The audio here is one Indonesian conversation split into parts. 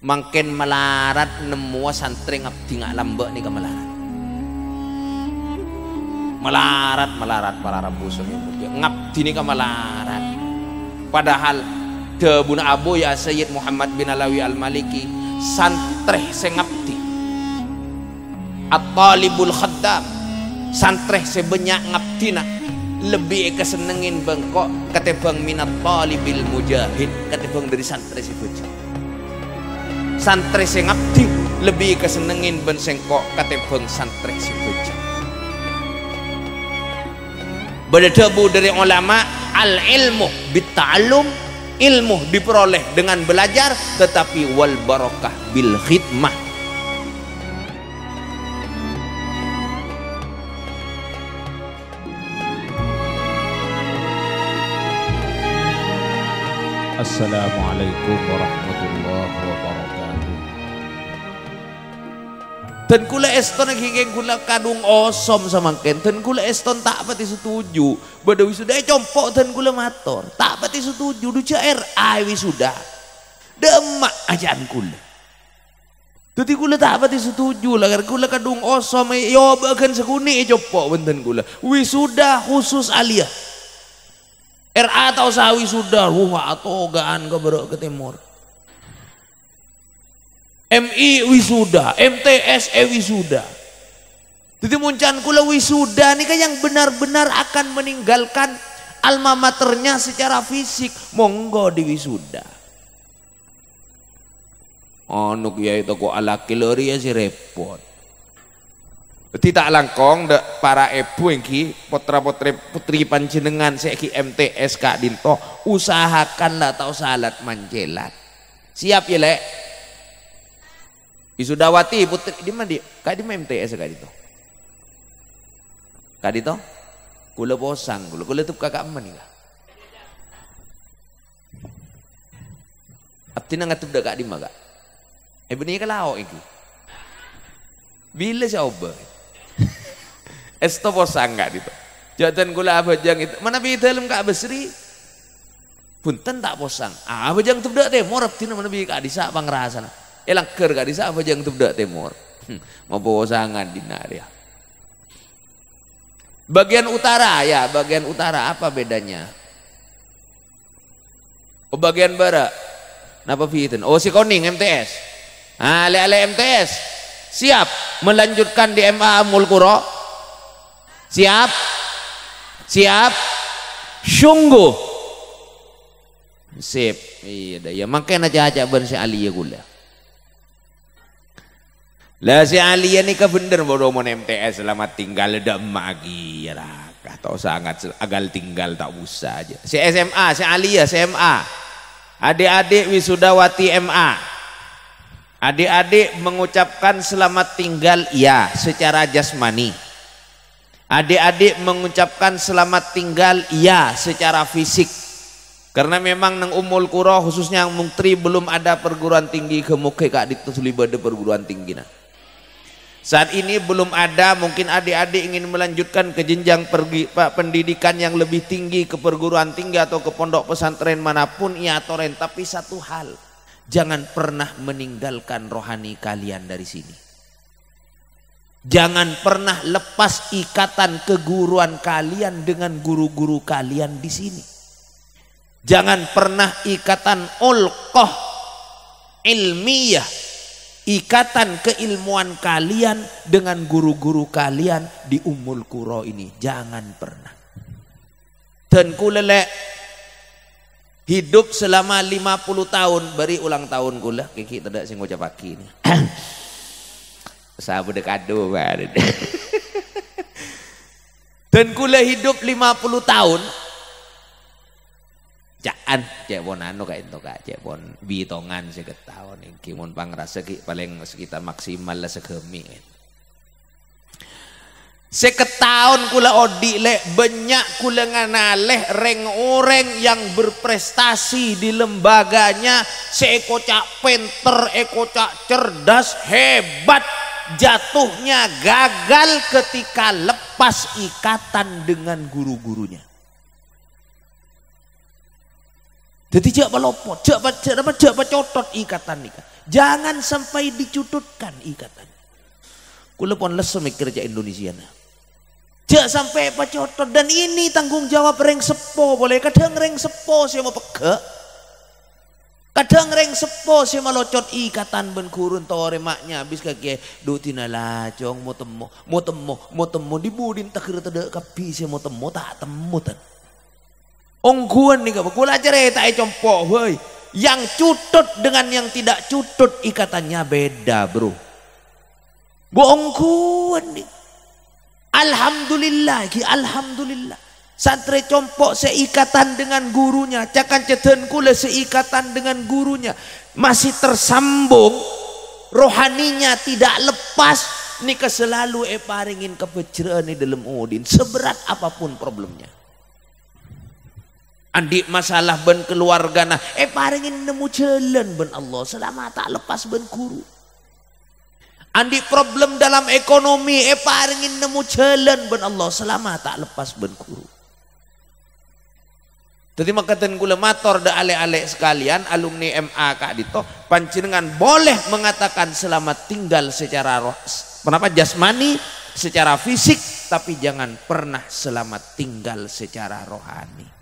makin melarat nemu santri ngabdi ngak lambek nih kemelarat melarat melarat para melarat busuk ngabdi nih kemelarat padahal debun abu ya Sayyid Muhammad bin Alawi al-Maliki santreh sengabdi at-talibul khaddam sebanyak ngabdi nak lebih kesenengin bengkok ketebang minat talibil mujahid ketebang dari santri si bujah santri sing abdi lebih kesenengin ben sing kok ketimbang santri sing bocah berdebu dari ulama al ilmu bitalum ilmu diperoleh dengan belajar tetapi wal barokah bil khidmah Assalamualaikum warahmatullahi dan kula eston geng kula kadung osom sama ken dan kula eston tak pati setuju bada wisuda eh compok dan kula mator tak pati setuju air CRI wisuda demak ajaan kula Jadi kula tak pati setuju lah kan kula kadung osom yo ya, bahkan sekuni eh compok benten kula wisuda khusus alia RA tau sawi sudah wah atogaan ke berok ke timur MI wisuda, MTS e wisuda. Jadi muncan kula wisuda nih kan yang benar-benar akan meninggalkan alma maternya secara fisik monggo di wisuda. Anu itu kok ala kilori ya si repot. Tidak tak langkong de, para ibu ki putra-putri putri panjenengan seki MTS Kak Dinto usahakanlah tau salat manjelat. Siap ya, Lek? Isudawati putri di mana dia? Kak di MTS kak itu. Kak itu? Gula bosan, gula gula tuh kakak nih kak. Abtina ngatup dah kak di kak. Eh benih kalau ini. Bila coba. Esto posang kak dito. gula apa abajang itu. Mana bi dalam kak besri? Punten tak posang. Ah abajang tu dak deh. Morap tina mana bi kak disa pangrasana elang ker apa disapa jang budak timur hmm, mabawa sangat dina bagian utara ya bagian utara apa bedanya oh bagian barat napa fiten oh si koning MTS ah ale-ale MTS siap melanjutkan di MA Mulkuro siap siap sungguh sip iya dah ya makanya aja aja ben si ali ya gula lah si Ali ini kebener bodo mau MTS eh, selamat tinggal udah magi ya lah. Atau sangat agal tinggal tak usah aja. Si SMA, si Ali ya SMA. Adik-adik wisudawati MA. Adik-adik mengucapkan selamat tinggal ya secara jasmani. Adik-adik mengucapkan selamat tinggal ya secara fisik. Karena memang nang umul kuro khususnya yang menteri belum ada perguruan tinggi kemukai kak ditulis pada perguruan tinggi nah. Saat ini belum ada, mungkin adik-adik ingin melanjutkan ke jenjang pergi, Pak, pendidikan yang lebih tinggi ke perguruan tinggi atau ke pondok pesantren manapun ya toren. Tapi satu hal, jangan pernah meninggalkan rohani kalian dari sini. Jangan pernah lepas ikatan keguruan kalian dengan guru-guru kalian di sini. Jangan pernah ikatan ulkoh ilmiah ikatan keilmuan kalian dengan guru-guru kalian di Ummul Kuro ini. Jangan pernah. Dan kulelek hidup selama 50 tahun beri ulang tahun kula kiki tidak sing ngucap pagi ini. sabu dekado Dan kula hidup 50 tahun an cek pon anu ka ento kak cek pon bitongan ketahuan tahun iki mun pangrasa ki paling sekitar maksimal lah segemi seketahun kula odi le banyak kula nganaleh reng oreng yang berprestasi di lembaganya seeko cak penter eko cak cerdas hebat jatuhnya gagal ketika lepas ikatan dengan guru-gurunya Jadi jak jangan jak apa jak cotot ikatan nikah. Jangan sampai dicututkan ikatan. Kulo pun lesu mikir Indonesia Jangan sampai sampai pacotot dan ini tanggung jawab reng sepo boleh kadang reng sepo sih mau pegak. Kadang reng sepo sih melocot ikatan ben kurun tore maknya habis kaki dutina lah cong mau temu mau temu mau temu dibudin tak kira tedek kapi sih mau temu tak temu tak. Ongkuan nih kau, kula cerita eh, ecompo, eh, woi. Yang cutut dengan yang tidak cutut ikatannya beda bro. Boongkuan nih. Alhamdulillah, ki alhamdulillah. Santri compo seikatan dengan gurunya, cakan ceten kula seikatan dengan gurunya. Masih tersambung, rohaninya tidak lepas. nih ke selalu eparingin eh, kepeceran di dalam Udin, seberat apapun problemnya. Andi masalah ben keluarga nah. Eh paringin nemu jalan ben Allah. Selama tak lepas ben guru. Andi problem dalam ekonomi. Eh paringin nemu jalan ben Allah. Selama tak lepas ben guru. Jadi maka kula mator da ale-ale sekalian alumni MA Kak Dito panjenengan boleh mengatakan selamat tinggal secara roh. Kenapa jasmani secara fisik tapi jangan pernah selamat tinggal secara rohani.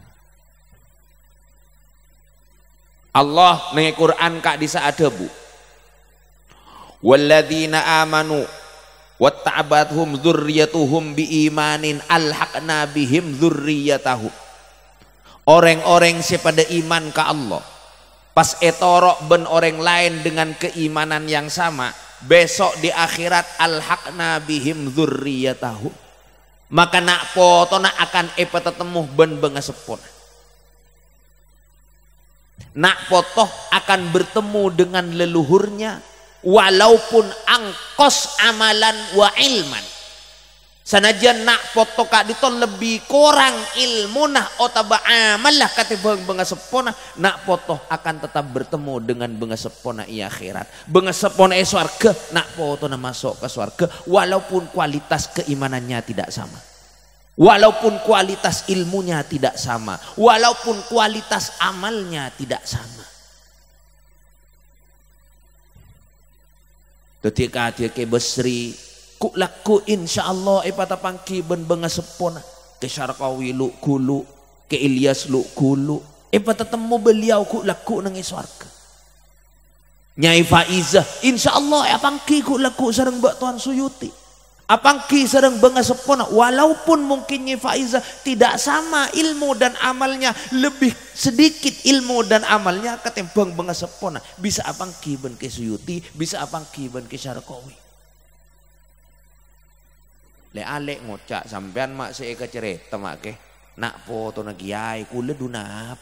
Allah Quran kak di saat debu. Walladina amanu taabathum zurriyatuhum bi imanin alhaqna bihim zurriyatahu orang-orang si pada iman ke Allah pas etorok ben orang lain dengan keimanan yang sama besok di akhirat alhaqna bihim zurriyatahu maka nak foto nak akan epa tetemuh ben bengesepona Nak potoh akan bertemu dengan leluhurnya walaupun angkos amalan wa ilman. Sanajan nak potoh kak dito lebih kurang ilmu nah otaba amalah kata bengasepona nak potoh akan tetap bertemu dengan bengasepona ia akhirat. Bengasepona e swarga nak potoh nama masuk ke walaupun kualitas keimanannya tidak sama. Walaupun kualitas ilmunya tidak sama, walaupun kualitas amalnya tidak sama. Ketika dia ke besri, ku laku insya Allah epata eh, pangki ben bengesepon ke syarkawi lu kulu, ke Ilyas lu kulu. Epata eh, temu beliau ku laku nangis swarga. Nyai Faizah, insya Allah eh, pangki ku laku sarang buat Tuhan Suyuti. Apangki sedang bengasepona walaupun mungkinnya Faiza tidak sama ilmu dan amalnya lebih sedikit ilmu dan amalnya ketimbang bengasepona bisa apangki ben ke Suyuti bisa apangki ben ke Syarqawi le ale ngocak sampean mak se ke cerita mak ke nak foto na kiai kule dunap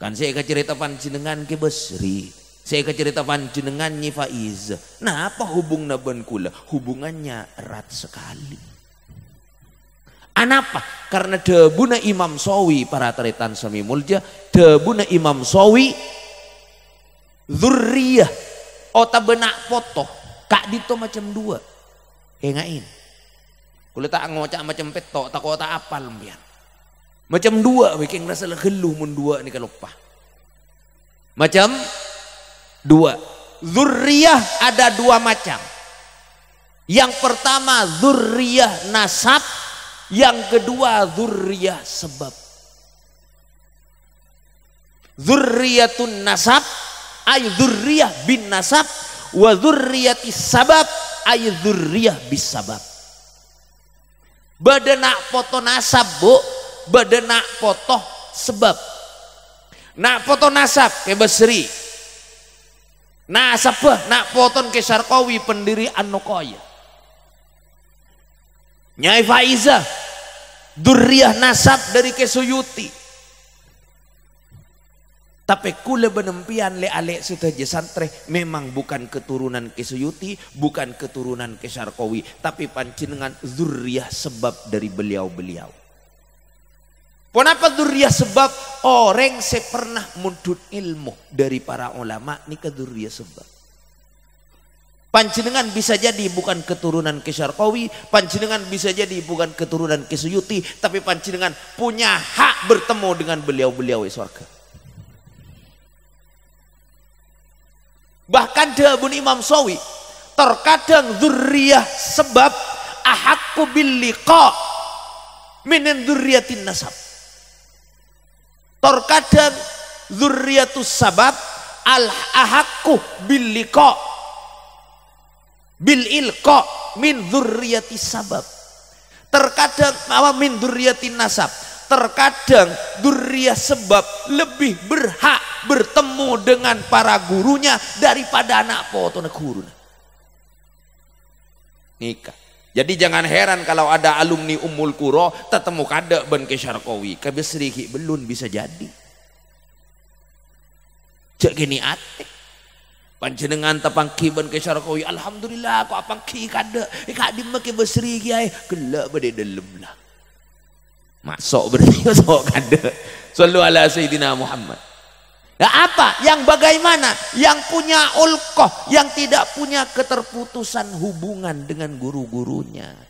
kan se ke cerita pan jenengan ke besri saya kecerita panjenengan Nyi Faiz. Nah, apa hubung naban kula? Hubungannya erat sekali. Anapa? Ah, Karena debuna Imam Sawi para teritan semi mulja, debuna Imam Sawi zurriyah otak benak foto kak dito macam dua hengain kulit tak ngocak macam peto tak kota apa lembian macam dua bikin rasa geluh mendua ini ni kalopah macam Dua. zuriyah ada dua macam. Yang pertama zuriyah nasab, yang kedua zuriyah sebab. Zuriyatun nasab ay zuriyah bin nasab wa zurriyati sabab ay zuriyah bis sabab. Badenak foto nasab, Bu. Badenak foto sebab. Nak foto nasab ke Nasabah nak poton ke Sarkawi pendiri Anokoya, Nyai Faiza, Durriah nasab dari Kesuyuti. Tapi kule benempian le ale sudah santri memang bukan keturunan Kesuyuti, bukan keturunan Kesarkawi, tapi pancenengan Durriah sebab dari beliau-beliau. Kenapa durya sebab orang saya pernah mundut ilmu dari para ulama ini ke durya sebab. Panjenengan bisa jadi bukan keturunan ke panci panjenengan bisa jadi bukan keturunan kesuyuti, tapi panjenengan punya hak bertemu dengan beliau-beliau di surga. Bahkan Dabun Imam Sawi terkadang durya sebab ahakku bil liqa minen dzurriyatin nasab. Torkadan zurriyatus sabab al ahakku bil liqa bil ilqa min zurriyati sabab terkadang apa min zurriyati nasab terkadang durya sebab lebih berhak bertemu dengan para gurunya daripada anak potong guru nikah jadi jangan heran kalau ada alumni Ummul Kuro tetemu kada ben ke Syarqawi ke belum bisa jadi cek gini atik panjenengan tepang Ben ke Syarqawi alhamdulillah kok apang ki kada e eh, di make besri kiai kele bade dalam lah masuk berarti masuk kada sallu ala sayyidina Muhammad Ya apa? Yang bagaimana? Yang punya ulkoh, yang tidak punya keterputusan hubungan dengan guru-gurunya.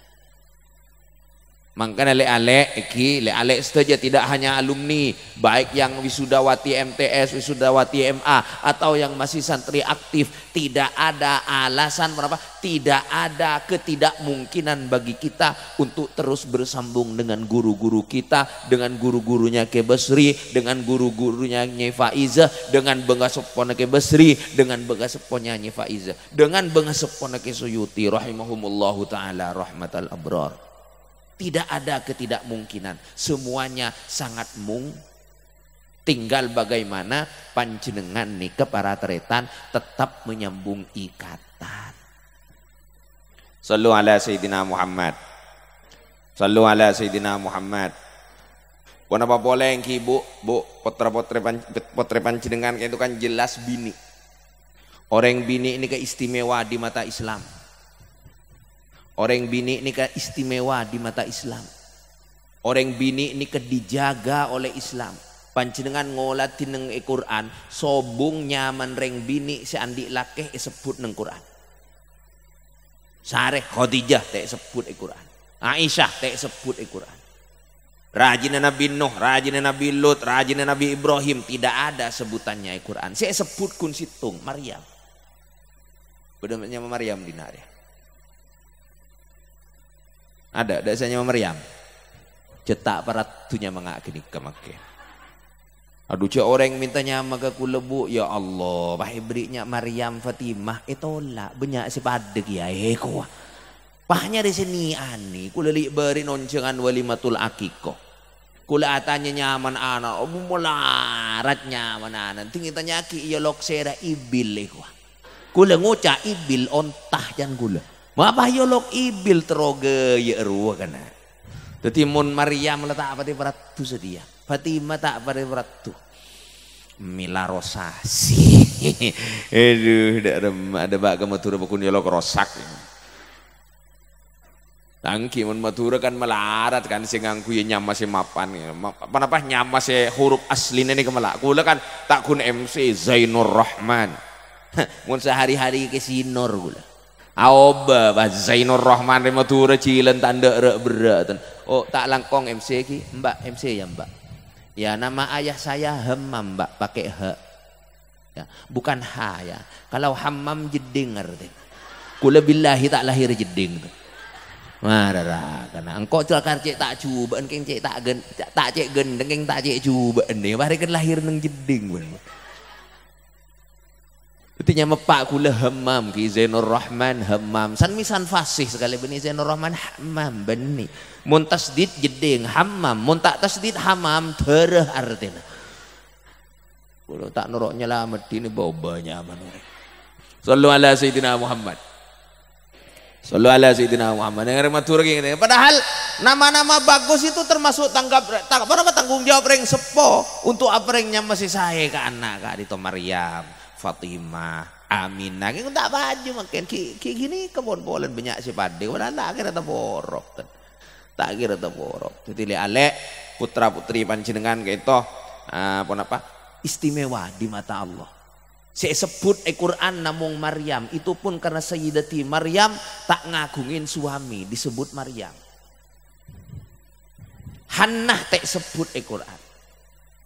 Makanya le alek iki le alek saja tidak hanya alumni, baik yang wisudawati MTS, wisudawati MA atau yang masih santri aktif, tidak ada alasan berapa, tidak ada ketidakmungkinan bagi kita untuk terus bersambung dengan guru-guru kita, dengan guru-gurunya Besri, dengan guru-gurunya Nyai Faiza, dengan ke Besri, dengan Nyai Faiza, dengan ke Suyuti rahimahumullahu taala rahmatal abrar. Tidak ada ketidakmungkinan. Semuanya sangat mung. Tinggal bagaimana panjenengan nih ke para teretan tetap menyambung ikatan. Sallu ala Sayyidina Muhammad. Sallu ala Sayyidina Muhammad. Kenapa boleh yang ibu, bu, potre-potre pan, potre panjenengan itu kan jelas bini. Orang bini ini keistimewa di mata Islam. Orang bini ini kan istimewa di mata Islam. Orang bini ini dijaga oleh Islam. Panjenengan ngolati neng e Quran, sobung nyaman reng bini seandi lakeh e sebut neng Quran. Sareh Khadijah tak e sebut Quran. Aisyah tak sebut Quran. Rajinnya Nabi Nuh, rajinnya Nabi Lut, rajinnya Nabi Ibrahim. Tidak ada sebutannya Al-Quran. Saya sebut kun situng, Maryam. Bedanya Maryam di Narya. Ada dasarnya meriam Cetak parat tunya mengak kini kemake. Aduh cewek orang mintanya maka ku lebu Ya Allah. wah beriknya Maryam Fatimah. itu eh, lah Banyak si padek ya. Eh kuah. Pahnya di sini ani. Ah, ku lelik beri noncengan walimatul akikoh kulatannya nyaman ana oh, mularat nyaman ana tinggi tanya ki iya loksera ibil leh kula nguca ibil ontah jan kula yolok ibil teroge ya ruwa Tetapi kan, eh. Dadi mun meletak apa tiap ratu sedia. Fatima tak pada ratu. Mila rosasi. Aduh, dak ada ada bak kematur bekun yolok ya rosak. Tangki mun matura kan melarat kan si ngangku ya nyama si mapan. Ya. Apa apa nyama si huruf asline ni kemelak. Kula kan tak kun MC Zainur Rahman. mun sehari-hari ke sinor kula. Aoba bah Zainur Rahman Rematura cilen tanda rek beratan. Oh tak langkong MC ki Mbak MC ya Mbak. Ya nama ayah saya Hamam Mbak pakai H, Ya, bukan ha ya. Kalau Hamam jeding ngerti. Kula billahi tak lahir jeding. Marah karena engkau celakar cek tak cuba, engkeng cek tak gen tak cek gen engkeng tak cek coba nih. Bari kan lahir neng jeding bener nyama Pak kula hamam ki Zainur Rahman hamam, San misan fasih sekali beni Zainur Rahman hamam beni. Mun tasdid jeding hamam, mun tak tasdid hamam tereh artinya. Kula tak nurok nyelamet dini bau banyak manure. Sallu ala sayyidina Muhammad. Sallu ala sayyidina Muhammad. Yang matur ki Padahal nama-nama bagus itu termasuk tanggap tanggap apa tanggung jawab ring sepo untuk apa ringnya masih saya ke anak kak di Tomariam. Fatimah amin Aku nah, kita tak baju makin ki, ki gini kebon boleh banyak si pade wala tak kira tak borok. Kan? tak kira borok. jadi ale putra putri panjenengan kayak uh, ah, pun apa istimewa di mata Allah saya sebut Al-Quran eh, namun Maryam. Itu pun karena Sayyidati Maryam tak ngagungin suami. Disebut Maryam. Hannah tak sebut Al-Quran. Eh,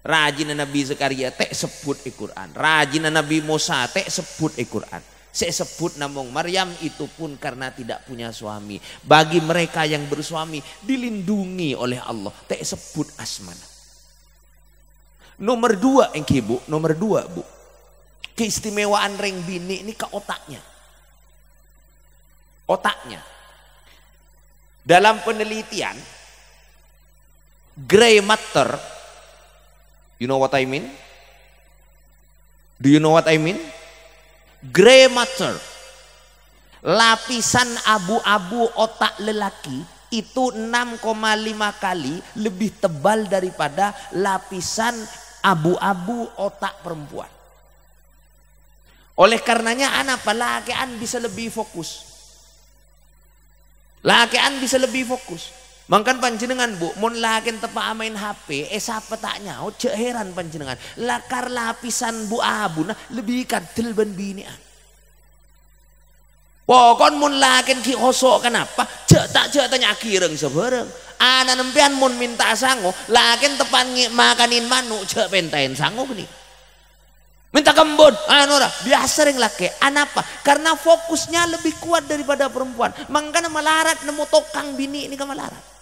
rajin Nabi Zakaria tek sebut Al Quran rajin Nabi Musa tek sebut Al Quran saya sebut namun Maryam itu pun karena tidak punya suami bagi mereka yang bersuami dilindungi oleh Allah Tak sebut asmana nomor dua engki bu nomor dua bu keistimewaan reng bini ini ke otaknya otaknya dalam penelitian gray matter You know what I mean? Do you know what I mean? Grey matter. Lapisan abu-abu otak lelaki itu 6,5 kali lebih tebal daripada lapisan abu-abu otak perempuan. Oleh karenanya anak pelakian bisa lebih fokus. laki Lakian bisa lebih fokus. Mangkan panjenengan bu, mun lakin tepa main HP, eh siapa tak nyaut, cek heran panjenengan. Lakar lapisan bu abu nah lebih kadel ban binian. Pokon mun lakin ki hosok kenapa, cek tak cek tanya kireng sebereng. Anak nempian mun minta sango, lakin tepan makanin manu cek pentain sango ini. Minta kembun, anu ora, biasa ring laki. Anapa? Karena fokusnya lebih kuat daripada perempuan. Mangkana malarat nemu tokang bini ini kan malarat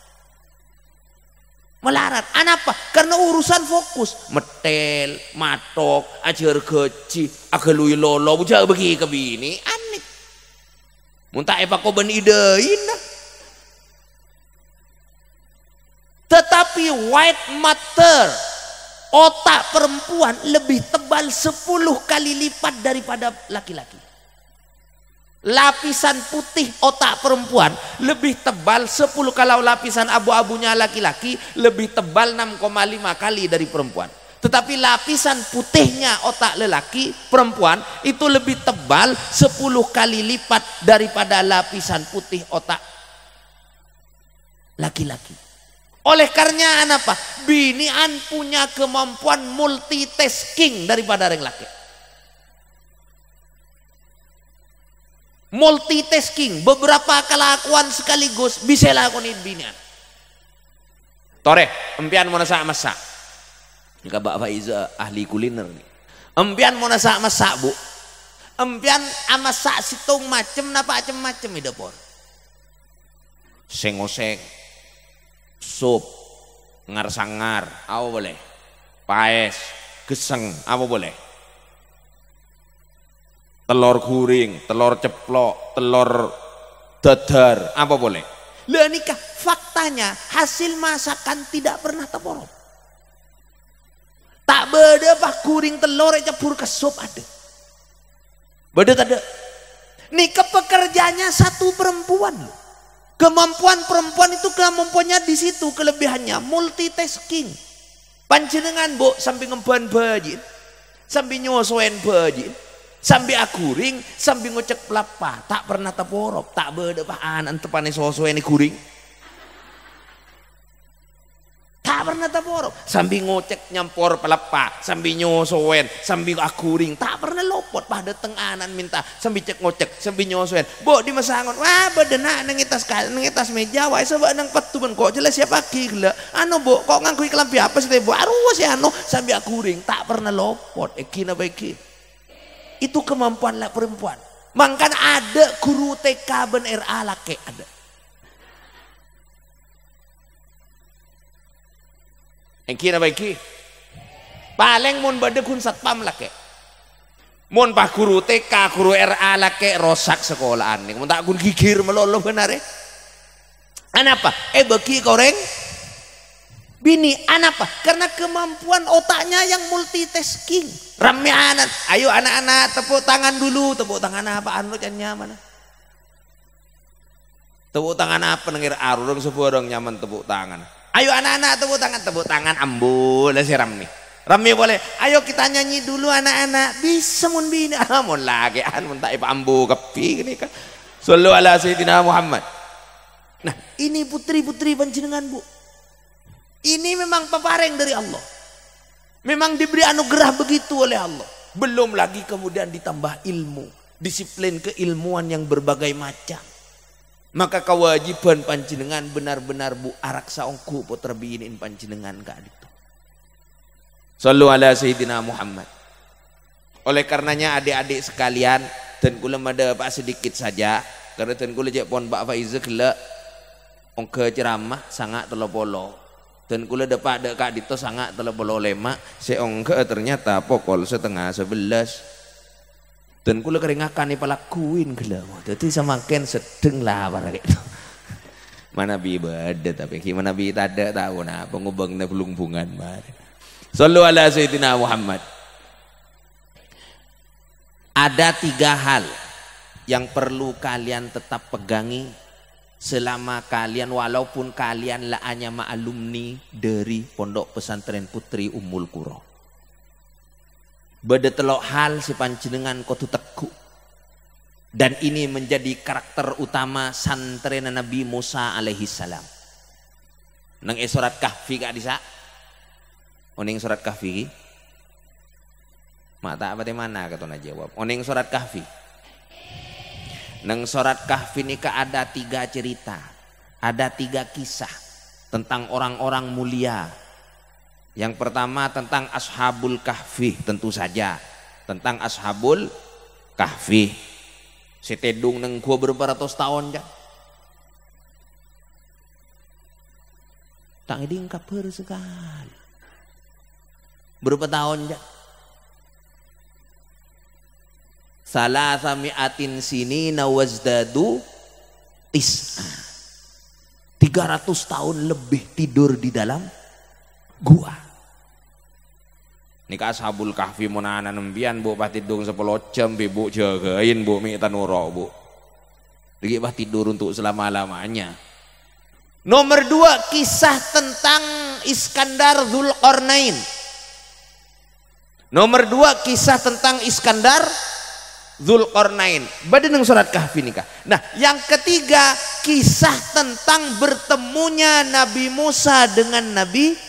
melarat. Anapa? Karena urusan fokus. Metel, matok, ajar geci, agelui lolo, bujak bagi kebini, aneh. Muntah apa kau ben idein. Tetapi white matter, otak perempuan lebih tebal 10 kali lipat daripada laki-laki lapisan putih otak perempuan lebih tebal 10 kalau lapisan abu-abunya laki-laki lebih tebal 6,5 kali dari perempuan tetapi lapisan putihnya otak lelaki perempuan itu lebih tebal 10 kali lipat daripada lapisan putih otak laki-laki oleh karena apa binian punya kemampuan multitasking daripada orang laki multitasking beberapa kelakuan sekaligus bisa lakukan binian tore empian monasa masak jika Mbak Faiza ahli kuliner nih empian nasak masak bu empian amasak ah situng macem napa macem macem ide pon sengoseng sup ngar sangar apa boleh paes keseng, apa boleh telur guring, telur ceplok, telur dadar, apa boleh? Lah nikah faktanya hasil masakan tidak pernah terporok. Tak beda pak guring telur cepur ke sop ada. Beda tak ada. Nikah pekerjaannya satu perempuan loh. Kemampuan perempuan itu kemampuannya di situ kelebihannya multitasking. Panjenengan bu samping ngemban bajin, samping nyusuin bajin, sambil akuring sambil ngocek pelapa tak pernah teporop tak bedepaan ah, antepane sosok ini kuring tak pernah teporop sambil ngocek nyampor pelapa sambil nyosowen sambil akuring tak pernah lopot pada anan minta sambil cek ngocek sambil nyosowen bo di masangon wah bedena nang kain, nang itas meja wah sebab neng petuban kok jelas siapa ya, gila ano bo kok ngangkui kelampi apa sih bo arus ya anu sambil akuring tak pernah lopot eh, na baiki itu kemampuan lah perempuan. Mangkan ada guru TK ben RA laki ada. Engki na baiki. Paling mun bade kun satpam laki. Mun pak guru TK, guru RA laki rosak sekolahan. Mun tak kun gigir melolo benar ya. Anapa? Eh bagi koreng bini, anak apa? Karena kemampuan otaknya yang multitasking. anak, Ayo anak-anak tepuk tangan dulu. Tepuk tangan apa? Anu can nyaman. Tepuk tangan apa nengir arurung sebuah nyaman tepuk tangan. Ayo anak-anak tepuk tangan, tepuk tangan ambul si ramai. Ramni boleh, ayo kita nyanyi dulu anak-anak. Bisa mun bini, ah, mun lagi an ah, mun tak ambu kepi ini kan. Sallu ala sayyidina Muhammad. Nah, ini putri-putri panjenengan, Bu. Ini memang peparing dari Allah. Memang diberi anugerah begitu oleh Allah. Belum lagi kemudian ditambah ilmu. Disiplin keilmuan yang berbagai macam. Maka kewajiban panjenengan benar-benar bu arak saungku poterbinin panjenengan kak itu. Sallu ala Sayyidina Muhammad. Oleh karenanya adik-adik sekalian, dan kula ada pak sedikit saja, karena dan kula pon Pak Faizah kula ongke ceramah sangat telopolo dan kula ada kak dito sangat telepolo lemak seongke ternyata pokol setengah sebelas dan kula keringakan nih pelakuin gila jadi semakin sedeng lah para itu mana bi berada tapi gimana bi ada tahu nah pengubang na belum bungan mar Sallu ala Sayyidina Muhammad ada tiga hal yang perlu kalian tetap pegangi selama kalian walaupun kalian lah hanya alumni dari pondok pesantren putri umul kuro beda telok hal si panjenengan kotu teku dan ini menjadi karakter utama santri Nabi Musa alaihi salam neng eh, surat kahfi kak disa oning oh, surat kahfi mata apa di mana kata jawab oning oh, surat kahfi Neng sorat kahfi ini ada tiga cerita. Ada tiga kisah tentang orang-orang mulia. Yang pertama tentang ashabul kahfi tentu saja. Tentang ashabul kahfi. Setedung neng gua ratus tahun ya. Tak dingkap sekali. Berapa tahun ya? Salasa mi'atin sini nawazdadu tiga ratus tahun lebih tidur di dalam gua. nikah sabul kahfi munana nembian bu pati tidung sepuluh jam bu jagain bu mi tanuro bu. Lagi pah tidur untuk selama-lamanya. Nomor dua kisah tentang Iskandar Zulkarnain. Nomor dua kisah tentang Iskandar Zulkarnain. Badan yang surat Kahfi nikah. Nah, yang ketiga kisah tentang bertemunya Nabi Musa dengan Nabi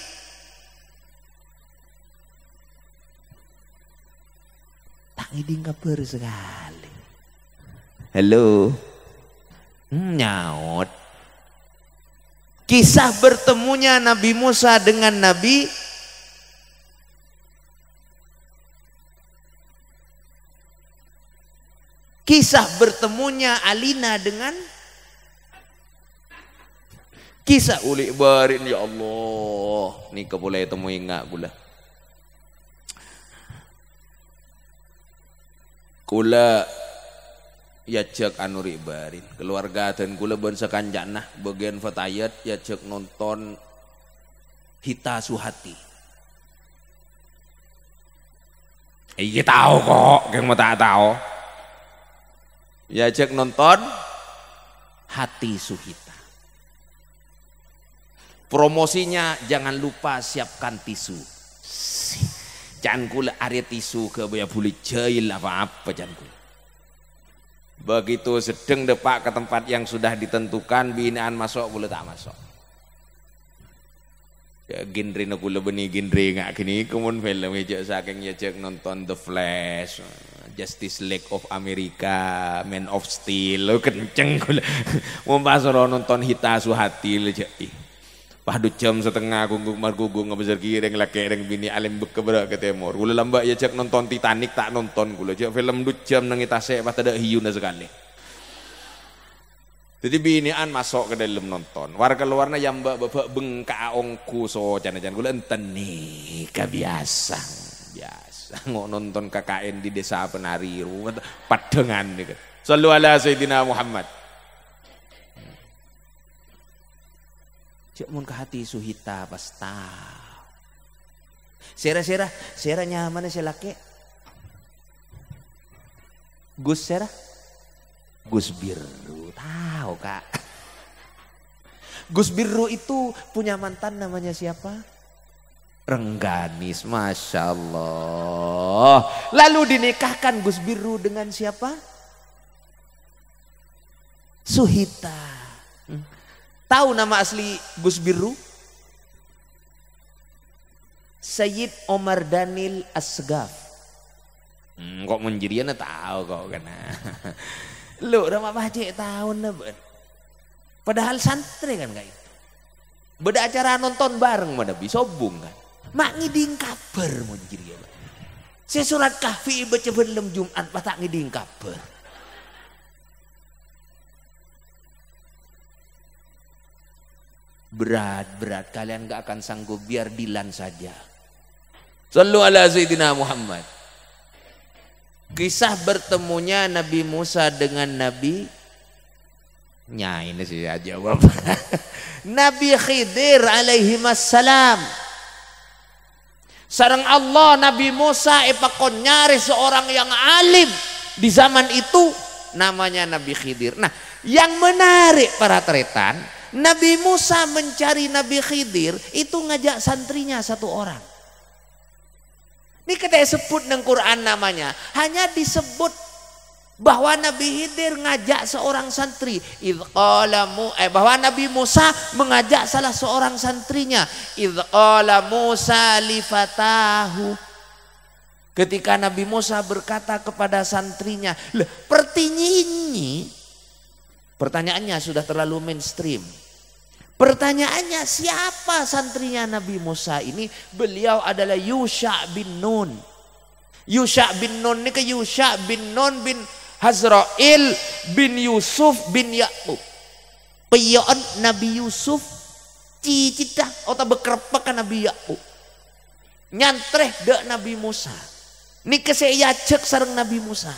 Tangi kabar sekali. Halo. Hmm, nyaut. Kisah bertemunya Nabi Musa dengan Nabi Kisah bertemunya Alina dengan kisah ulik barin ya Allah. Ni boleh temui enggak pula. Kula ya cek anu ribarin keluarga dan kula bangsa kanjana bagian fatayat ya cek nonton hita suhati eh, iya tahu kok geng mau tak tahu Ya cek nonton hati Suhita. Promosinya jangan lupa siapkan tisu. cangkul area tisu ke baya buli jail apa-apa cangkul Begitu sedang depak ke tempat yang sudah ditentukan binaan masuk boleh tak masuk. Ya genre nak gula benih genre ngak kini kemun film ya saking ya nonton The Flash. Justice League of America, Man of Steel, lo kenceng mau Wong pas nonton Hita Suhati lo jadi. Padu jam setengah gunggung margugung ngebesar kiring, laki reng bini alim bekebra ke timur. Kula lambak ya cek nonton Titanic tak nonton gula cek film du jam nang itase pas hiu na sekali. Jadi an masuk ke dalam nonton. Warga luarnya yang ya, mbak bapak bengka ongku so cana cana gue enten nih kebiasaan ya, Nggak nonton KKN di desa penari rumet padengan gitu. Sallu ala Sayyidina Muhammad. Hmm. Cek mun ke hati suhita pasta. Sera-sera, sera nyaman ya laki. Gus sera? Gus biru, tahu kak. Gus biru itu punya mantan namanya siapa? Rengganis, Masya Allah. Lalu dinikahkan Gus Biru dengan siapa? Suhita. Hmm? Tahu nama asli Gus Biru? Sayyid Omar Danil Asgaf. Hmm, kok menjiriannya tahu kok kena. Lu nama baca tahun neben. Padahal santri kan kayak itu. Beda acara nonton bareng mana bisa kan. Mak ngiding kabar mun ya pak. Saya surat kahfi baca belum Jumat tak ngiding kabar. Berat-berat kalian gak akan sanggup biar dilan saja. Sallu ala Sayyidina Muhammad. Kisah bertemunya Nabi Musa dengan Nabi Nya ini sih aja jawab. Nabi Khidir alaihi salam Sarang Allah Nabi Musa epakon nyari seorang yang alim di zaman itu namanya Nabi Khidir. Nah, yang menarik para teretan, Nabi Musa mencari Nabi Khidir itu ngajak santrinya satu orang. Ini kita sebut dengan Quran namanya, hanya disebut bahwa Nabi Hidir ngajak seorang santri idqalamu eh bahwa Nabi Musa mengajak salah seorang santrinya idqala Musa ketika Nabi Musa berkata kepada santrinya Loh, pertanyaannya sudah terlalu mainstream Pertanyaannya siapa santrinya Nabi Musa ini? Beliau adalah Yusha bin Nun. Yusha bin Nun ini ke Yusha bin Nun bin Hazrail bin Yusuf bin Yakub. peyon Nabi Yusuf cicita otak oh, bekerpek kan Nabi Yakub. Nyantreh dak Nabi Musa. Nike saya cek sarang Nabi Musa.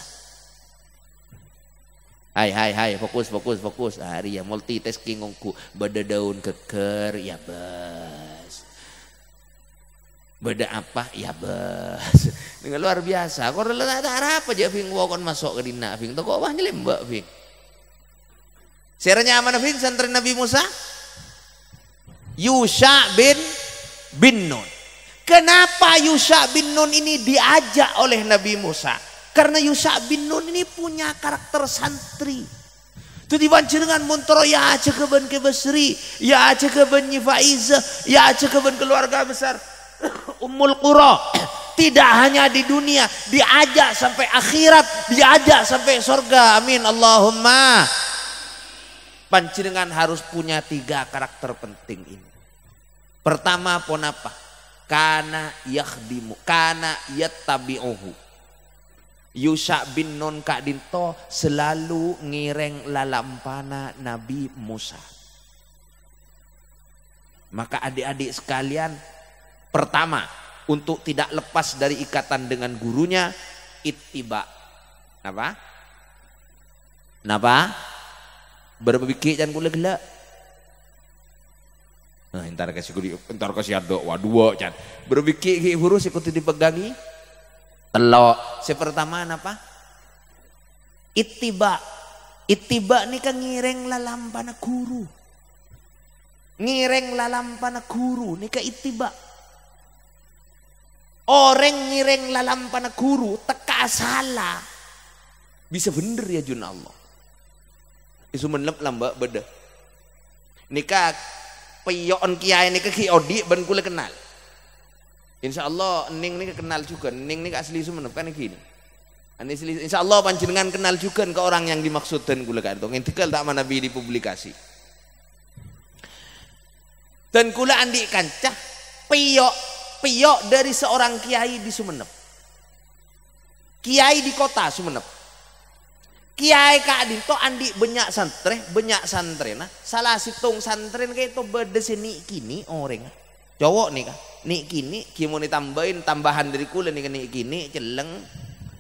Hai hai hai fokus fokus fokus. Hari ya multitasking ngungku beda daun keker ya ber beda apa ya bes dengan luar biasa kau rela ada apa aja ping kon masuk ke dina ping toko wah mbak ping seranya mana ping santri Nabi Musa Yusha bin bin Nun kenapa Yusha bin Nun ini diajak oleh Nabi Musa karena Yusha bin Nun ini punya karakter santri itu tu dengan muntro ya aja keben kebesri ya aja keben nyifaiza ya aja keben keluarga besar Ummul Qura tidak hanya di dunia diajak sampai akhirat diajak sampai surga amin Allahumma panjenengan harus punya tiga karakter penting ini pertama apa? kana yakhdimu kana yattabi'uhu Yusha bin Nun Kak Dinto selalu ngireng lalampana Nabi Musa. Maka adik-adik sekalian Pertama, untuk tidak lepas dari ikatan dengan gurunya ittiba. Apa? Berapa Berpikir dan kula gelak. Nah, entar kasih kuli, entar kasih ado, waduh, jangan Berpikir ki huruf ikut dipegangi. Telok. Si pertama napa? Ittiba. Ittiba ni kan ngireng lalampana guru. Ngireng lalampana guru ni ka ittiba. Orang ngiring lalam guru teka salah. Bisa bener ya jun Allah. Isu menep lamba beda. Nika peyon kiai nika ki odi ben kule kenal. Insya Allah ning nika kenal juga. Ning nika asli isu menep kan gini. Insya Allah panjenengan kenal juga ke orang yang dimaksud dan kula yang Intikal tak mana di publikasi. Dan kula andi kancah piyok piok dari seorang kiai di Sumeneb. Kiai di kota Sumeneb. Kiai Kak Dinto andi banyak santri, banyak santri nah. Salah situng santri kayak itu bedesini kini orang. Cowok nih kah? nih kini kimono tambahin tambahan dari kulit nih nih kini celeng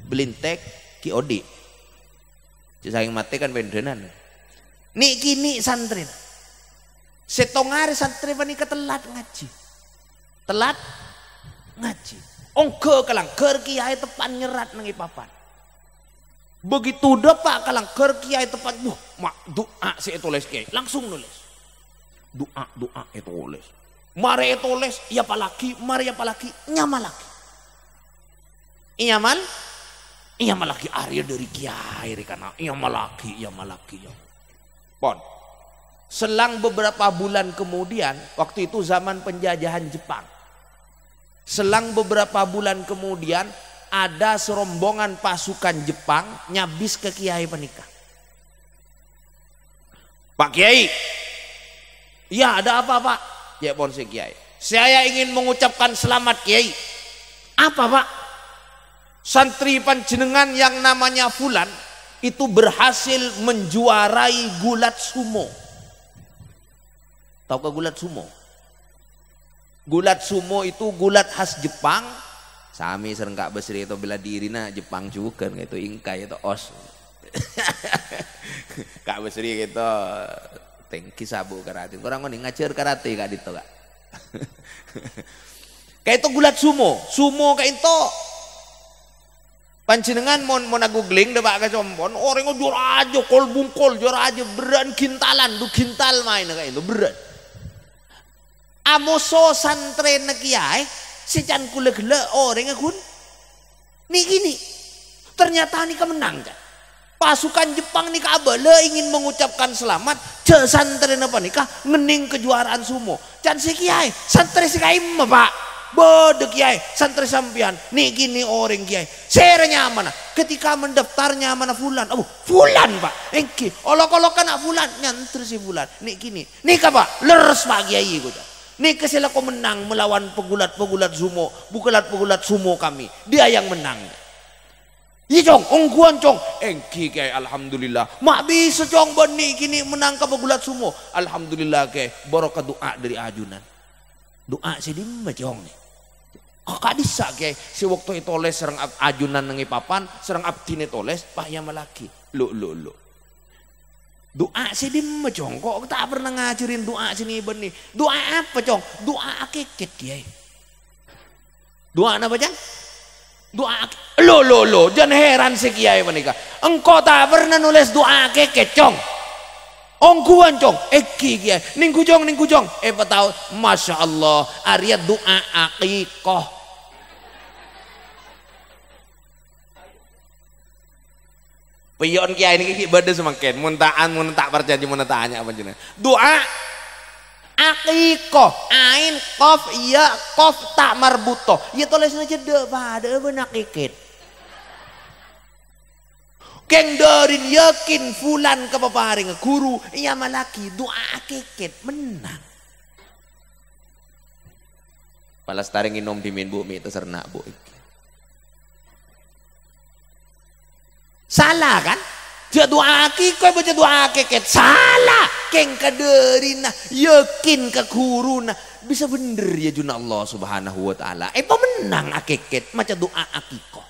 belintek kiodi. Saking mati kan bendenan. Nih kini santri. Nah. Setongare santri panik ketelat ngaji. Telat ngaji. Ongke kalang kerki kiai tepan nyerat nengi papan. Begitu pak kalang kerki kiai tepat buh mak doa si les kiai langsung nulis. Doa doa itu e les. Mare itu e les ya palaki, mare ya palaki nyama lagi. Iya mal? Iya malaki Arya dari kiai karena iya malaki, iya malaki ya. Pon. Selang beberapa bulan kemudian, waktu itu zaman penjajahan Jepang Selang beberapa bulan kemudian ada serombongan pasukan Jepang nyabis ke Kiai Penikah. Pak Kiai, ya ada apa Pak? Ya si Kiai, saya ingin mengucapkan selamat Kiai. Apa Pak? Santri panjenengan yang namanya Fulan itu berhasil menjuarai gulat sumo. Tahu ke gulat sumo? gulat sumo itu gulat khas Jepang sami kak besri itu bela diri nah Jepang juga itu ingkai itu os kak besri gitu tengki sabu karate kurang ngoni ngajar karate kak dito kak kayak itu gulat sumo sumo kayak itu panjenengan mau mau googling deh pak kecompon orang jor aja kol bungkol jor aja beran kintalan lu kintal main kayak itu beran Amoso santri kiai sejan kule oh, gele orang kun, Nih gini, ternyata nikah kemenang kan. Pasukan Jepang nih kabele ingin mengucapkan selamat. Je napa apa nikah ngening kejuaraan sumo. Jan si kiai santri si kiai pak. Bodoh kiai, santri sampian. Nih gini orang oh, kiai. Serenya mana? Ah. Ketika mendaftarnya mana ah, fulan? Oh, fulan pak. Engki, olok-olok kena ah, fulan. Nyantri si fulan. Nih gini. Nih pak, leres pak kiai. gue ini kesela kau menang melawan pegulat-pegulat sumo, bukelat-pegulat sumo kami. Dia yang menang. Ijong, iya, ungguan cong, engki kay alhamdulillah. Mak bisa cong bani kini menang ke pegulat sumo. Alhamdulillah kay barokah doa dari ajunan. Doa sedih macong nih. Kakak disa kay si waktu itu toles serang ajunan nengi papan, serang abtine toles pahaya malaki. lu lu lu. Doa sini kok tak pernah ngajarin doa sini benih. Doa apa cong? Doa akikit kiai. Doa apa cang? Doa Lo lo lo, jangan heran si kiai menikah. Engkau tak pernah nulis doa akikit cong. Ongkuan cong, eki kiai. Ningku cong, ningku cong. Eh tahu masya Allah. Arya doa akikoh. Pion kiai kiki badhe semakin muntaan muntak ya, tak perjanji mun apa jenah? Doa akikoh ain kof ya kof tak marbuto, ya tulisnya jeda pada benak kikit. keng dorin yakin fulan ke paparing guru iya malaki doa kikit menang palas taringin inom dimin bu mi itu sernak bu iki salah kan dia doa aki kau baca doa aki salah keng kaderina yakin ke guru nah, bisa bener ya juna Allah subhanahu wa ta'ala eh pemenang akeket macam doa kok.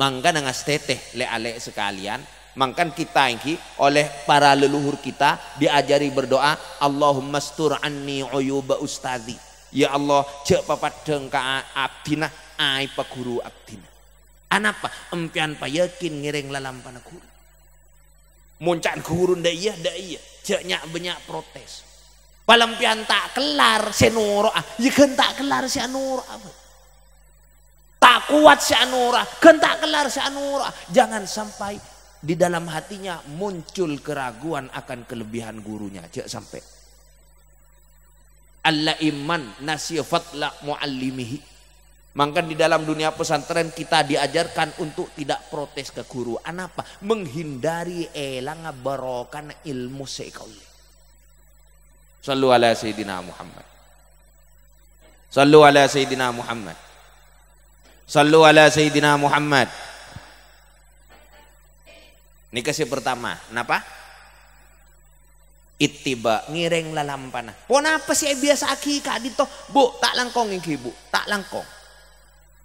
mangga nangas teteh le ale sekalian Mangkan kita ini oleh para leluhur kita diajari berdoa Allahumma stur anni uyuba ustazi. Ya Allah, cek papat dengka abdina ai guru abdina. Anapa empian pa yakin ngiring lalampana guru. Muncan guru ndak iya ndak iya. Jeknya banyak protes. Palempian tak kelar senuro ah. Ya kan tak kelar si anuro apa. Tak kuat si anura, kan tak kelar si anura. Jangan sampai di dalam hatinya muncul keraguan akan kelebihan gurunya. Jangan sampai. Allah iman nasiyafatla la muallimihi maka di dalam dunia pesantren kita diajarkan untuk tidak protes ke guru. Kenapa? Menghindari elang, barokan ilmu sekali. Sallu ala Sayyidina Muhammad. Sallu ala Sayyidina Muhammad. Sallu ala Sayyidina Muhammad. Ini kasih pertama. Kenapa? Itiba ngireng lalampana. Pon apa sih biasa akikah dito? Bu, tak langkong bu tak langkong.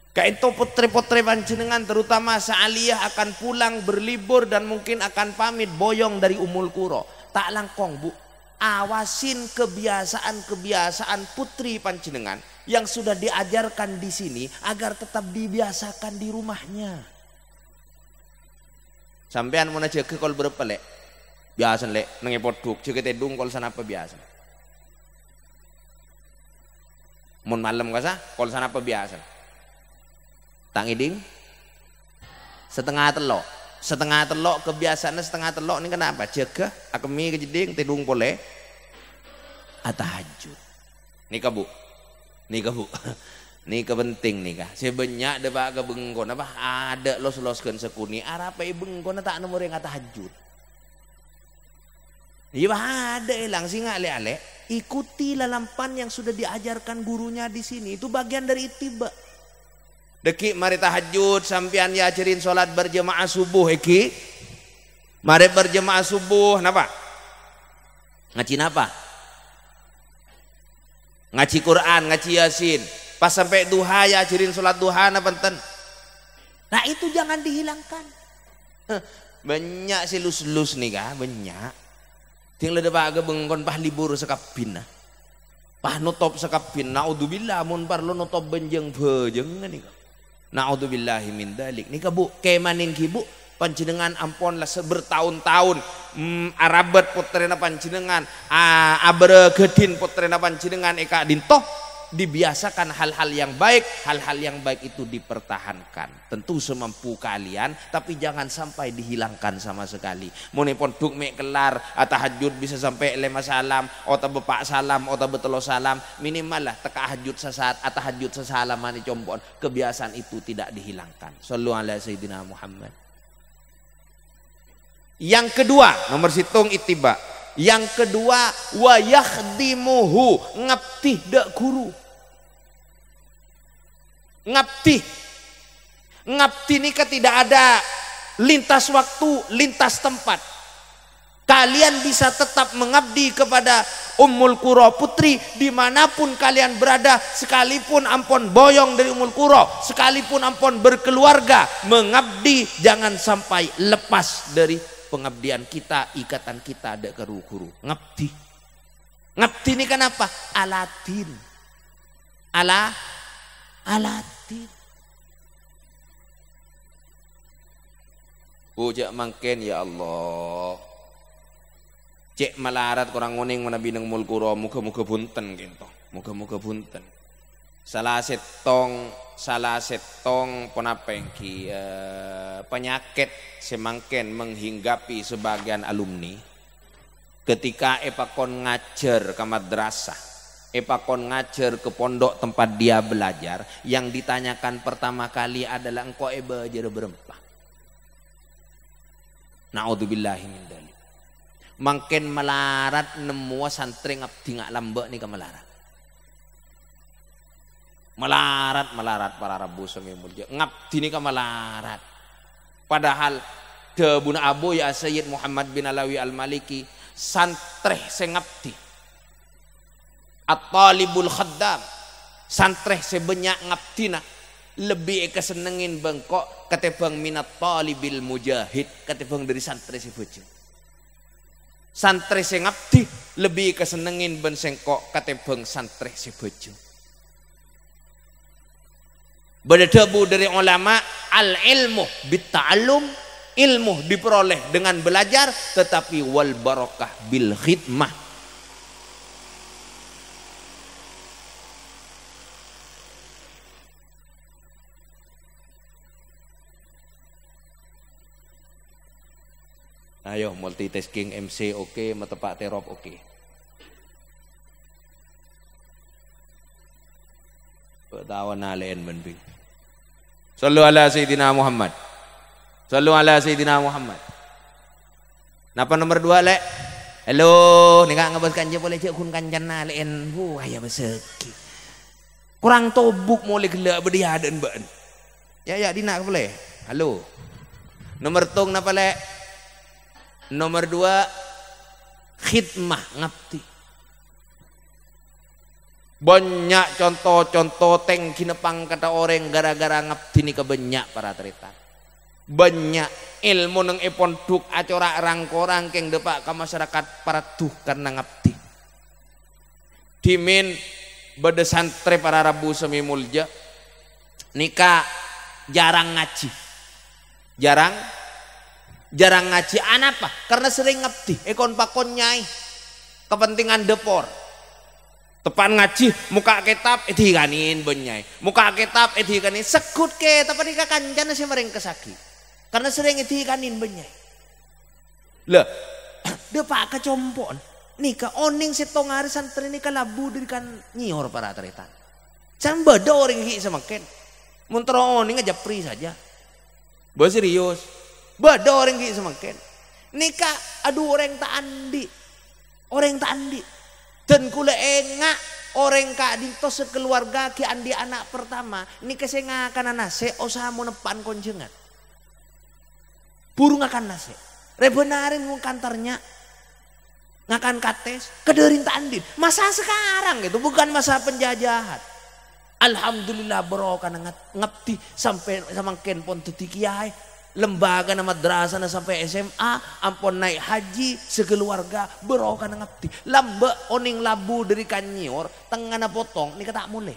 Kaito putri-putri panjenengan terutama Sa'aliyah akan pulang berlibur dan mungkin akan pamit boyong dari Umul Kuro. Tak langkong bu, awasin kebiasaan-kebiasaan putri panjenengan yang sudah diajarkan di sini agar tetap dibiasakan di rumahnya. Sampean mau naja ke kol berapa lek? Biasa lek, nengi e poduk, jika tedung kol sana apa biasa. Mun malam kasa, kol sana apa biasa. Tangiding, ding setengah telok. Setengah telok kebiasaannya setengah telok ini kenapa? Jaga akemi kejeding tidung boleh ah, atahajud. Nikah bu, nikah bu, kepenting nih kak. Sebanyak deh pak kebengkon apa ada los loskan sekuni. Arapa ibu bengkon tak nomor yang kata hajud. Iya ada hilang sih nggak ale ikuti lampan yang sudah diajarkan gurunya di sini itu bagian dari itiba deki mari tahajud sampean ya cerin solat berjemaah subuh iki mari berjemaah subuh napa ngaji napa ngaji Quran ngaji Yasin pas sampai duha ya cerin solat duha napa enten nah itu jangan dihilangkan banyak silus-lus nih kah banyak tinggal ada pak bengkon pah libur sekap pina nah. pah nutop sekap sekapin naudzubillah mun parlo nutop benjeng bejeng nih kah Naudzubillahi min dalik. Nika bu, kemanin kibu panjenengan ampun lah sebertahun-tahun hmm, Arab arabet putrena panjenengan, ah abregedin putrena panjenengan eka dintoh dibiasakan hal-hal yang baik, hal-hal yang baik itu dipertahankan. Tentu semampu kalian, tapi jangan sampai dihilangkan sama sekali. Mune duk mek kelar, tahajud bisa sampai lema salam, ota bepak salam, ota betelo salam, minimal lah teka hajud sesaat, atahajud mani compon. Kebiasaan itu tidak dihilangkan. Sallu ala Sayyidina Muhammad. Yang kedua, nomor situng itiba. Yang kedua wayah dimuhu ngaptih dak guru. Ngabdi. Ngabdi ini tidak ada lintas waktu, lintas tempat. Kalian bisa tetap mengabdi kepada Ummul Kuro Putri dimanapun kalian berada sekalipun ampun boyong dari Ummul Kuro sekalipun ampun berkeluarga mengabdi jangan sampai lepas dari pengabdian kita ikatan kita ada keru Rukuru. ngabdi ngabdi ini kenapa aladin ala Aladin. Bu cek mangken ya Allah. Cek melarat kurang nguning mana nang mulkuro muka muka bunten gitu. muka muka bunten. Salah setong salah setong penapengki eh, penyakit semangken menghinggapi sebagian alumni ketika epakon ngajar ke madrasah Epakon ngajar ke pondok tempat dia belajar yang ditanyakan pertama kali adalah engkau e belajar berempah Naudzubillah min dalik makin melarat nemu santri ngabdi ngak lambek nih melarat melarat melarat para rabu sungai ngap ngabdi nih melarat padahal debun abu ya Sayyid Muhammad bin Alawi al Maliki sengap sengabdi at-talibul khaddam santreh sebanyak ngaptina lebih kesenengin bengkok Ketepang minat talibil mujahid Ketepang dari santri si santri sing lebih kesenengin ben sengkok santri si Bada berdebu dari ulama al ilmu bitta'allum ilmu diperoleh dengan belajar tetapi wal barokah bil khidmah Ayo multitasking MC oke, okay, metepak terop oke. Okay. Bertawan alain menbing. Sallu ala Sayyidina Muhammad. Sallu ala Sayyidina Muhammad. Napa nomor dua lek? Halo, ni kak ngabas kanje boleh cek kun kancana leen Wah, ya beseki. Kurang tobuk boleh gelak dan ban. Ya ya dina boleh. Halo. Nomor tung napa lek? nomor dua khidmah ngabdi banyak contoh-contoh teng kinepang kata orang gara-gara ngabdi ini kebanyak para terita. banyak ilmu neng epon duk acora rangkorang keng depak ke masyarakat para tuh karena ngabdi dimin bade santri para rabu semi mulja nikah jarang ngaji jarang jarang ngaji apa karena sering ngerti ekon eh, pakon nyai kepentingan depor tepan ngaji muka kitab eh, itu ikanin muka kitab eh, itu ikanin sekut ke tapi nikah jana sih mereng kesaki karena sering eh dikanin benyai lah pak kecompon nih ke oning si hari santri nika labu kan nyihor para teritan Jangan beda orang sama ken. Muntro oning aja pri saja. Buat serius. Beda orang ki semakin. Nikah aduh orang tak andi. Orang tak andi. Dan kule engak orang kak dito sekeluarga ki andi anak pertama nikah saya ngakan nase osah mau nepan konjengan. Burung akan nase. Rebenarin mau kantornya ngakan kates kederin andi, masa sekarang gitu bukan masa penjajahan Alhamdulillah bro karena ngerti sampai samangken pon tuti kiai lembaga nama madrasah sampai SMA ampun naik haji sekeluarga berokan ngerti lambe oning labu dari kanyor tengah potong ini kata mulai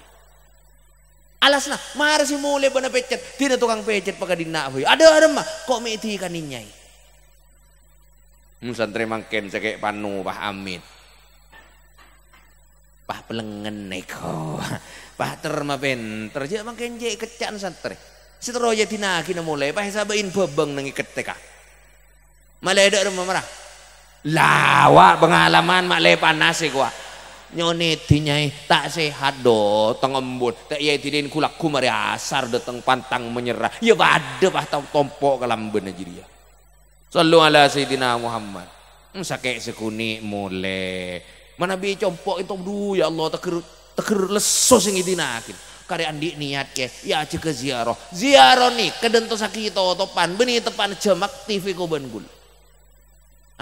alas nah si mulai bana pecet tidak tukang pecet pakai dina ada ada mah kok meti ikan nyai musantre mangken cekek panu pak amit pak pelengen neko pak terma penter je mangken jek kecan santri Sitroja tinaki na mulai. Pahisabain babang nang keteka. Malah ada rumah marah. Lawa pengalaman malay nasi gua. Nyone tinyai tak sehat do tengembut tak iya tidin kulak kumari asar datang pantang menyerah ya bade bah tau tompok kalam bener jadi ya sallu ala sayyidina Muhammad hmm, Sake sekuni mulai mana bi compok itu du ya Allah teker teker lesos yang itina karean Andi niat ke ya cek ziaroh ziaroh nih kedentu sakit topan benih tepan cemak TV ku bengul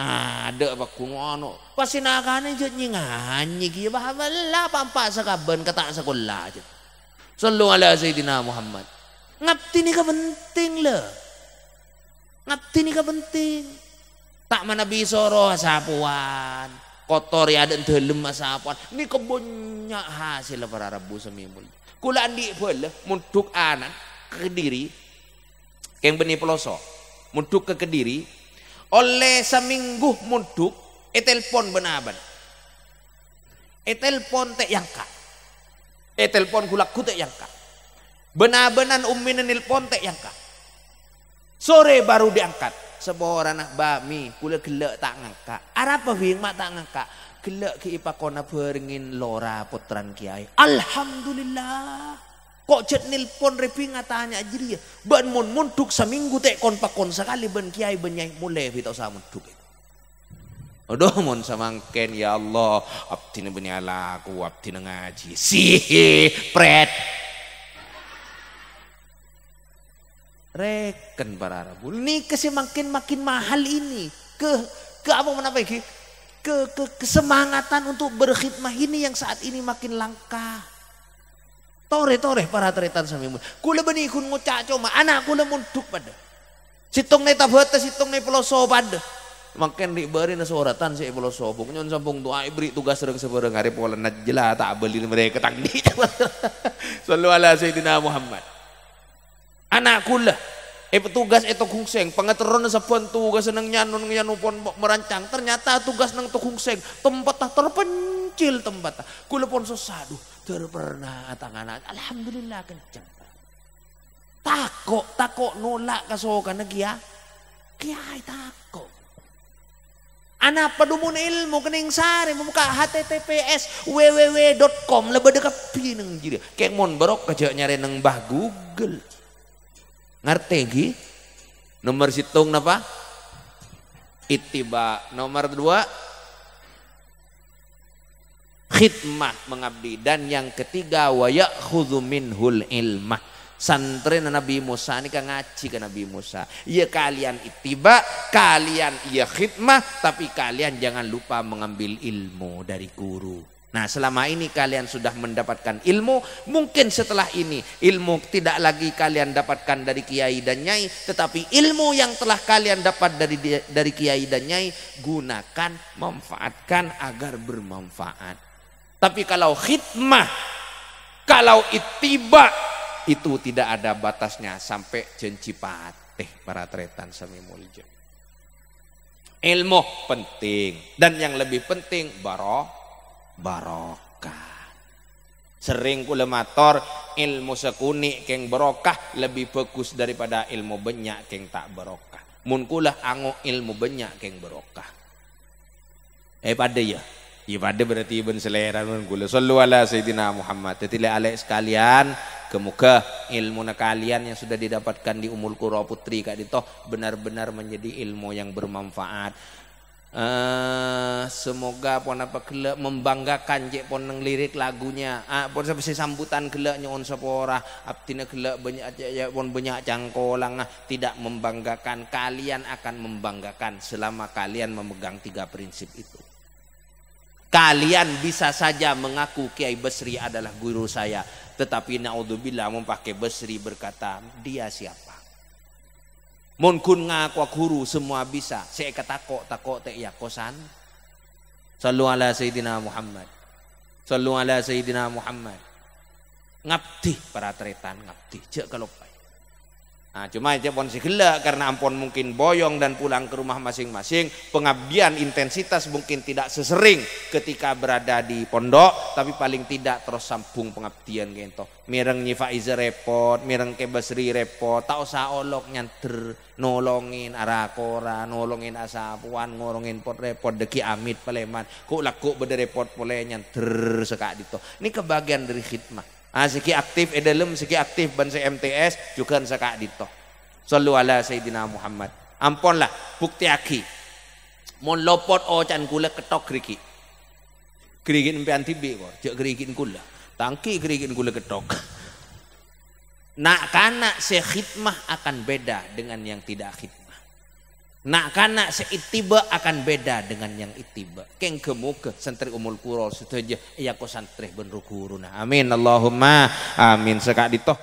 ada apa Kuno, anu? pasti nakane jod nyinganyi kia lah pampak sakaben kata sekolah aja Selalu ala sayyidina Muhammad ngapti ni kepenting penting lah ngabdi kepenting penting tak mana bisa roh sapuan kotor ya ada delem sapuan ni kebunnya hasil para rabu semimul kula andi pula munduk anan ke kediri keng beni peloso munduk ke kediri oleh seminggu munduk etelpon eh, benaban etelpon eh, tek teh yangka etelpon eh, kula kulaku teh yangka benabenan ummina nelpon yang yangka sore baru diangkat sebuah anak bami kula gelek tak ngakak arah apa yang mak tak ngakak gelek ipa kona beringin lora putran kiai alhamdulillah kok jet nilpon repi ngatanya jiri ban mun mun duk seminggu tek kon pakon sekali ban kiai benyai mulai kita sama duk Aduh mun samangken ya Allah abdi benyala aku abdi ngaji Sihi, pret Reken para Arabul. Ini kesemakin makin mahal ini. Ke ke apa menapa ini? Ke, ke kesemangatan untuk berkhidmah ini yang saat ini makin langka. Tore tore para teretan samimun. Kula bani kun ngucak cuma anak kula munduk pada. Situng ne tabata situng ne peloso pada. Makin diberi nasoratan si peloso. nyon sambung doa ibri tugas sedang sebarang hari pola najjela tak beli mereka tangdi. Sallu ala Sayyidina Muhammad anak kula eh petugas itu eh, kungseng pengeteron sepuan tugas seneng nyanun nyanun pon merancang ternyata tugas neng tuh kungseng tempat terpencil tempat kula pon duh terpernah tangan alhamdulillah kenceng takok takok nolak kasokan lagi ya kiai takok anak pedumun ilmu kening sari membuka https www.com lebih dekat pineng jadi kayak mon barok kerja nyari neng bah google ngerti gi nomor situng apa? itiba nomor dua khidmah mengabdi dan yang ketiga waya hul ilmah santri Nabi Musa ini kan ngaji ke Nabi Musa Iya kalian itiba kalian iya khidmah tapi kalian jangan lupa mengambil ilmu dari guru Nah selama ini kalian sudah mendapatkan ilmu Mungkin setelah ini ilmu tidak lagi kalian dapatkan dari kiai dan nyai Tetapi ilmu yang telah kalian dapat dari dari kiai dan nyai Gunakan, manfaatkan agar bermanfaat Tapi kalau khidmah Kalau itiba Itu tidak ada batasnya Sampai jenci pateh para tretan sami muljo Ilmu penting Dan yang lebih penting barokah barokah sering kula ilmu sekuni keng barokah lebih bagus daripada ilmu banyak keng tak barokah mun kula ilmu banyak keng barokah eh pada ya ya pada berarti ibn selera mun kula sallu ala sayyidina Muhammad tetile alek sekalian kemuka ilmu kalian yang sudah didapatkan di umul kura putri kak ditoh benar-benar menjadi ilmu yang bermanfaat Eh, semoga pon apa gelek membanggakan je pon neng lirik lagunya. Ah, pon sapa sambutan gelek nyon sapa Abdi Abdine gelek banyak ya pon banyak cangkolang nah, tidak membanggakan kalian akan membanggakan selama kalian memegang tiga prinsip itu. Kalian bisa saja mengaku Kiai Besri adalah guru saya, tetapi naudzubillah memakai Besri berkata, dia siapa? mungkin kun ngakwa guru semua bisa. Saya kata tak kok tak ya kosan. Sallu ala Sayyidina Muhammad. Sallu ala Sayyidina Muhammad. Ngabdi para tretan ngabdi. Jek kalau Nah, cuma aja pon segala karena ampon mungkin boyong dan pulang ke rumah masing-masing. Pengabdian intensitas mungkin tidak sesering ketika berada di pondok, tapi paling tidak terus sambung pengabdian gitu. Mireng nyi Faize repot, mireng kebesri repot, tak usah olok nyanter, nolongin arakora, nolongin asapuan, ngorongin pot repot, deki amit peleman kok lakuk berde repot boleh nyanter sekak dito. Ini kebagian dari khidmat ah siki aktif e dalam siki aktif ban MTS juga saka dito sallu ala sayyidina Muhammad ampon lah bukti aki mon lopot o oh, can kula ketok kriki kriki empean tibi kok jek kriki kula tangki kriki kula ketok nak kana sekhidmah akan beda dengan yang tidak khidmah Nak kana seitiba akan beda dengan yang itiba. Keng kemuk santri umul kuro setuju. Iya ko santri benru kuruna. Amin. Allahumma amin. Sekak ditoh.